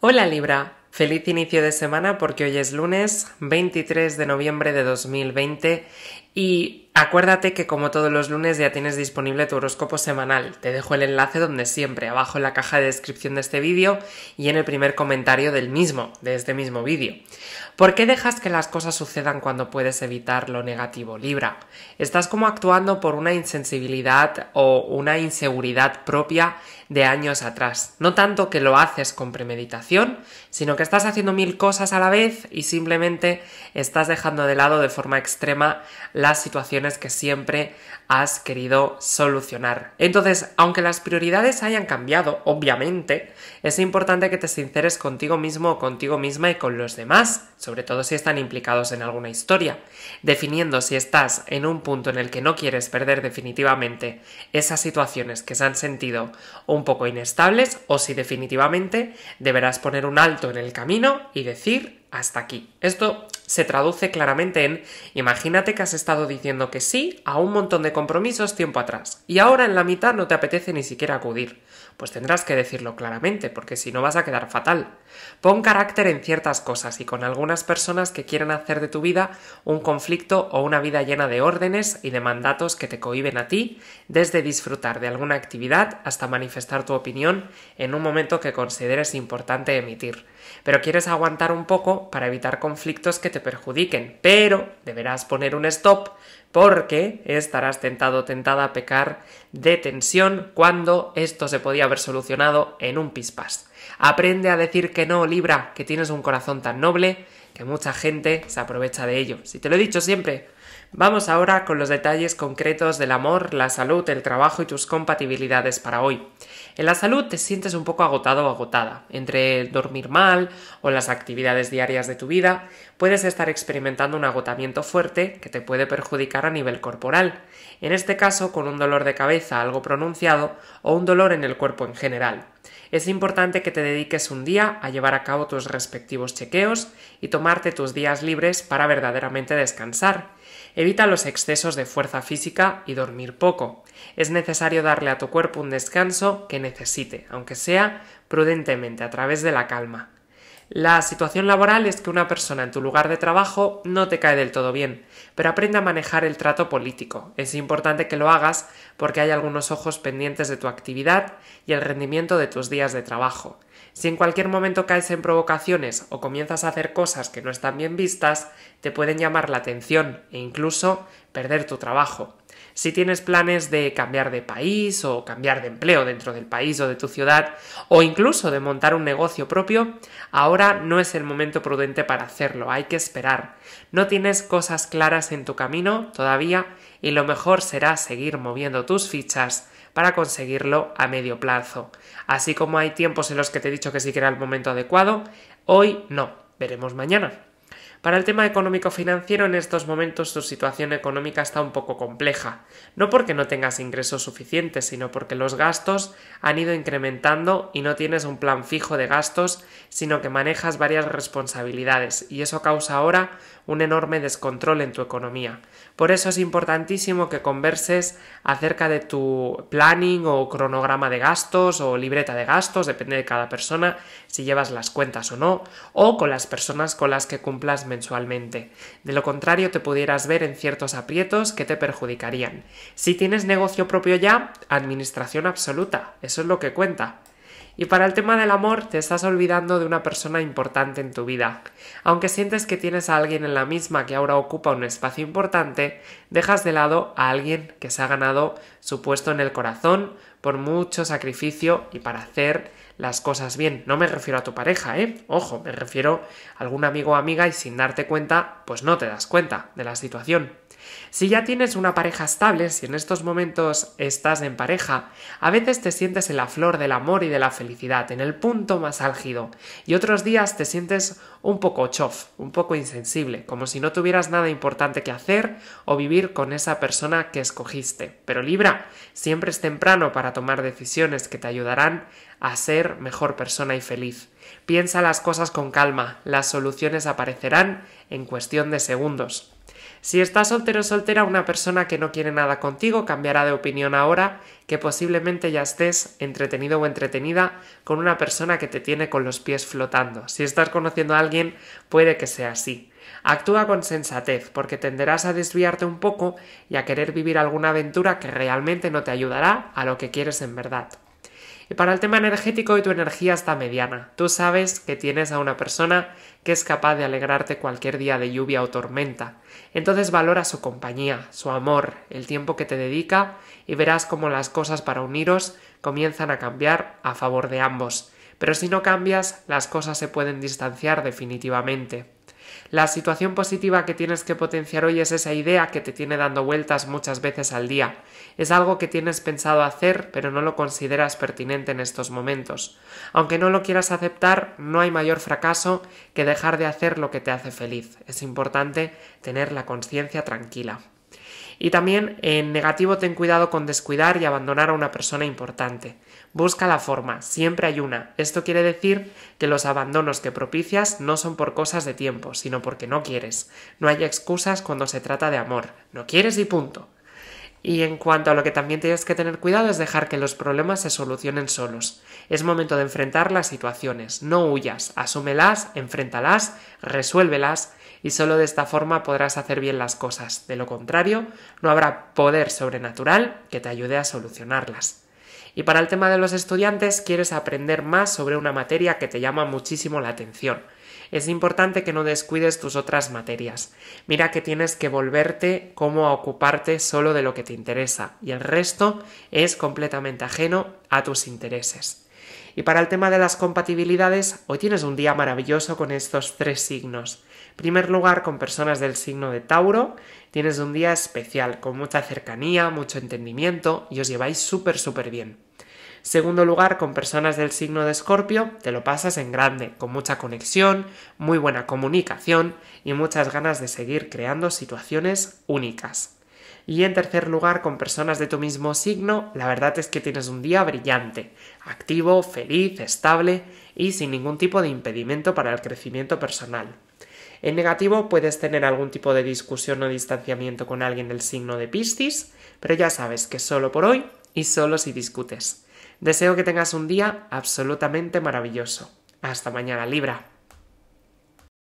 Hola Libra, feliz inicio de semana porque hoy es lunes 23 de noviembre de 2020 y Acuérdate que como todos los lunes ya tienes disponible tu horóscopo semanal. Te dejo el enlace donde siempre, abajo en la caja de descripción de este vídeo y en el primer comentario del mismo, de este mismo vídeo. ¿Por qué dejas que las cosas sucedan cuando puedes evitar lo negativo, Libra? Estás como actuando por una insensibilidad o una inseguridad propia de años atrás. No tanto que lo haces con premeditación, sino que estás haciendo mil cosas a la vez y simplemente estás dejando de lado de forma extrema las situaciones que siempre has querido solucionar. Entonces, aunque las prioridades hayan cambiado, obviamente, es importante que te sinceres contigo mismo o contigo misma y con los demás, sobre todo si están implicados en alguna historia, definiendo si estás en un punto en el que no quieres perder definitivamente esas situaciones que se han sentido un poco inestables o si definitivamente deberás poner un alto en el camino y decir hasta aquí. Esto se traduce claramente en imagínate que has estado diciendo que sí a un montón de compromisos tiempo atrás y ahora en la mitad no te apetece ni siquiera acudir. Pues tendrás que decirlo claramente porque si no vas a quedar fatal. Pon carácter en ciertas cosas y con algunas personas que quieren hacer de tu vida un conflicto o una vida llena de órdenes y de mandatos que te cohiben a ti, desde disfrutar de alguna actividad hasta manifestar tu opinión en un momento que consideres importante emitir. Pero quieres aguantar un poco para evitar conflictos que te perjudiquen, pero deberás poner un stop porque estarás tentado tentada a pecar de tensión cuando esto se podía haber solucionado en un pispas. Aprende a decir que no, Libra, que tienes un corazón tan noble que mucha gente se aprovecha de ello. Si te lo he dicho siempre, Vamos ahora con los detalles concretos del amor, la salud, el trabajo y tus compatibilidades para hoy. En la salud te sientes un poco agotado o agotada. Entre dormir mal o las actividades diarias de tu vida, puedes estar experimentando un agotamiento fuerte que te puede perjudicar a nivel corporal, en este caso con un dolor de cabeza algo pronunciado o un dolor en el cuerpo en general. Es importante que te dediques un día a llevar a cabo tus respectivos chequeos y tomarte tus días libres para verdaderamente descansar Evita los excesos de fuerza física y dormir poco. Es necesario darle a tu cuerpo un descanso que necesite, aunque sea prudentemente, a través de la calma. La situación laboral es que una persona en tu lugar de trabajo no te cae del todo bien, pero aprende a manejar el trato político. Es importante que lo hagas porque hay algunos ojos pendientes de tu actividad y el rendimiento de tus días de trabajo. Si en cualquier momento caes en provocaciones o comienzas a hacer cosas que no están bien vistas, te pueden llamar la atención e incluso perder tu trabajo. Si tienes planes de cambiar de país o cambiar de empleo dentro del país o de tu ciudad o incluso de montar un negocio propio, ahora no es el momento prudente para hacerlo, hay que esperar. No tienes cosas claras en tu camino todavía y lo mejor será seguir moviendo tus fichas para conseguirlo a medio plazo. Así como hay tiempos en los que te he dicho que sí que era el momento adecuado, hoy no, veremos mañana. Para el tema económico-financiero en estos momentos tu situación económica está un poco compleja, no porque no tengas ingresos suficientes, sino porque los gastos han ido incrementando y no tienes un plan fijo de gastos, sino que manejas varias responsabilidades y eso causa ahora un enorme descontrol en tu economía. Por eso es importantísimo que converses acerca de tu planning o cronograma de gastos o libreta de gastos, depende de cada persona, si llevas las cuentas o no, o con las personas con las que cumplas mensualmente. De lo contrario, te pudieras ver en ciertos aprietos que te perjudicarían. Si tienes negocio propio ya, administración absoluta, eso es lo que cuenta. Y para el tema del amor te estás olvidando de una persona importante en tu vida. Aunque sientes que tienes a alguien en la misma que ahora ocupa un espacio importante, dejas de lado a alguien que se ha ganado su puesto en el corazón por mucho sacrificio y para hacer las cosas bien. No me refiero a tu pareja, ¿eh? Ojo, me refiero a algún amigo o amiga y sin darte cuenta, pues no te das cuenta de la situación. Si ya tienes una pareja estable, si en estos momentos estás en pareja, a veces te sientes en la flor del amor y de la felicidad, en el punto más álgido, y otros días te sientes un poco chof, un poco insensible, como si no tuvieras nada importante que hacer o vivir con esa persona que escogiste. Pero Libra, siempre es temprano para tomar decisiones que te ayudarán a ser mejor persona y feliz. Piensa las cosas con calma, las soluciones aparecerán en cuestión de segundos. Si estás soltero o soltera, una persona que no quiere nada contigo cambiará de opinión ahora que posiblemente ya estés entretenido o entretenida con una persona que te tiene con los pies flotando. Si estás conociendo a alguien, puede que sea así. Actúa con sensatez, porque tenderás a desviarte un poco y a querer vivir alguna aventura que realmente no te ayudará a lo que quieres en verdad. Y para el tema energético y tu energía está mediana. Tú sabes que tienes a una persona que es capaz de alegrarte cualquier día de lluvia o tormenta. Entonces valora su compañía, su amor, el tiempo que te dedica y verás cómo las cosas para uniros comienzan a cambiar a favor de ambos. Pero si no cambias, las cosas se pueden distanciar definitivamente. La situación positiva que tienes que potenciar hoy es esa idea que te tiene dando vueltas muchas veces al día. Es algo que tienes pensado hacer, pero no lo consideras pertinente en estos momentos. Aunque no lo quieras aceptar, no hay mayor fracaso que dejar de hacer lo que te hace feliz. Es importante tener la conciencia tranquila. Y también en negativo ten cuidado con descuidar y abandonar a una persona importante. Busca la forma, siempre hay una. Esto quiere decir que los abandonos que propicias no son por cosas de tiempo, sino porque no quieres. No hay excusas cuando se trata de amor. No quieres y punto. Y en cuanto a lo que también tienes que tener cuidado es dejar que los problemas se solucionen solos. Es momento de enfrentar las situaciones, no huyas, asúmelas, enfréntalas, resuélvelas y solo de esta forma podrás hacer bien las cosas. De lo contrario, no habrá poder sobrenatural que te ayude a solucionarlas. Y para el tema de los estudiantes, quieres aprender más sobre una materia que te llama muchísimo la atención es importante que no descuides tus otras materias. Mira que tienes que volverte como a ocuparte solo de lo que te interesa y el resto es completamente ajeno a tus intereses. Y para el tema de las compatibilidades, hoy tienes un día maravilloso con estos tres signos. En primer lugar, con personas del signo de Tauro, tienes un día especial, con mucha cercanía, mucho entendimiento y os lleváis súper, súper bien. Segundo lugar, con personas del signo de Escorpio, te lo pasas en grande, con mucha conexión, muy buena comunicación y muchas ganas de seguir creando situaciones únicas. Y en tercer lugar, con personas de tu mismo signo, la verdad es que tienes un día brillante, activo, feliz, estable y sin ningún tipo de impedimento para el crecimiento personal. En negativo puedes tener algún tipo de discusión o distanciamiento con alguien del signo de Piscis, pero ya sabes que solo por hoy y solo si discutes. Deseo que tengas un día absolutamente maravilloso. Hasta mañana, Libra.